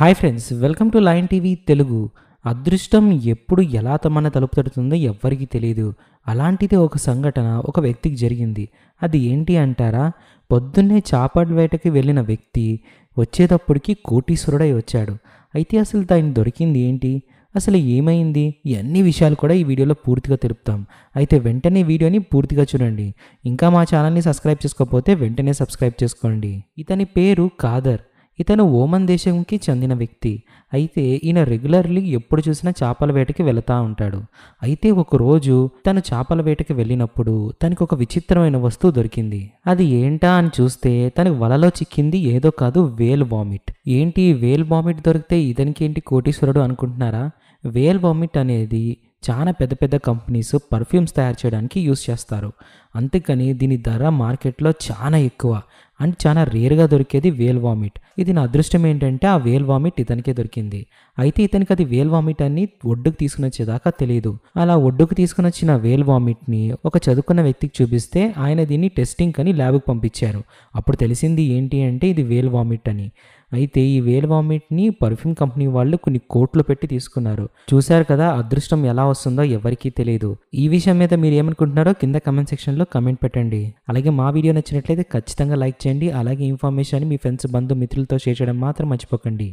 hi friends welcome to line TV Telugu అదృష్టం ఎప్పుడు ఎలా తమన్న తలుపు తడుతుందో ఎవ్వరికీ తెలియదు అలాంటిది ఒక సంఘటన ఒక వ్యక్తికి జరిగింది అది ఏంటి అంటారా పొద్దున్నే చాపడ వేటకి వెళ్ళిన వ్యక్తి వచ్చేటప్పటికి కోటీశ్వరుడై వచ్చాడు అయితే అసలు దాని దొరికింది ఏంటి అసలు ఏమైంది ఇవన్నీ అన్ని విషయాలు కూడా ఈ వీడియోలో పూర్తిగా తెలుపుతాం అయితే వెంటనే వీడియోని పూర్తిగా చూడండి ఇంకా మా ఛానల్ని సబ్స్క్రైబ్ చేసుకోకపోతే వెంటనే సబ్స్క్రైబ్ చేసుకోండి ఇతని పేరు కాదర్ ఇతను ఓమన్ దేశంకి చెందిన వ్యక్తి అయితే ఈయన రెగ్యులర్లీ ఎప్పుడు చూసినా చేపల వేటకి వెళుతూ ఉంటాడు అయితే ఒకరోజు తను చేపల వేటకి వెళ్ళినప్పుడు తనకు ఒక విచిత్రమైన వస్తువు దొరికింది అది ఏంటా అని చూస్తే తనకు వలలో చిక్కింది ఏదో కాదు వేల్ వామిట్ ఏంటి వేల్ వామిట్ దొరికితే ఇతనికి ఏంటి కోటీశ్వరుడు అనుకుంటున్నారా వేల్ వామిట్ అనేది చాలా పెద్ద పెద్ద కంపెనీస్ పర్ఫ్యూమ్స్ తయారు చేయడానికి యూస్ చేస్తారు అంతేకాని దీని ధర మార్కెట్లో చాలా ఎక్కువ అండ్ చాలా రేర్గా దొరికేది వేల్ వామిట్ ఇది నా అదృష్టం ఏంటంటే ఆ వేల్ వామిట్ ఇతనికే దొరికింది అయితే ఇతనికి అది వేల్ వామిట్ అని ఒడ్డుకు తీసుకుని వచ్చేదాకా తెలియదు అలా ఒడ్డుకు తీసుకుని వచ్చిన వేల్ వామిట్ని ఒక చదువుకున్న వ్యక్తికి చూపిస్తే ఆయన దీన్ని టెస్టింగ్ అని ల్యాబ్కి పంపించారు అప్పుడు తెలిసింది ఏంటి అంటే ఇది వేల్ వామిట్ అని అయితే ఈ వేల్ వామిట్ని పర్ఫ్యూమ్ కంపెనీ వాళ్ళు కొన్ని కోట్లు పెట్టి తీసుకున్నారు చూశారు కదా అదృష్టం ఎలా వస్తుందో ఎవరికీ తెలియదు ఈ విషయం మీద మీరు ఏమనుకుంటున్నారో కింద కమెంట్ సెక్షన్లో కమెంట్ పెట్టండి అలాగే మా వీడియో నచ్చినట్లయితే ఖచ్చితంగా లైక్ చేయండి చేయండి అలాగే ఇన్ఫర్మేషన్ మీ ఫ్రెండ్స్ బంధు మిత్రులతో షేర్ చేయడం మాత్రం మర్చిపోకండి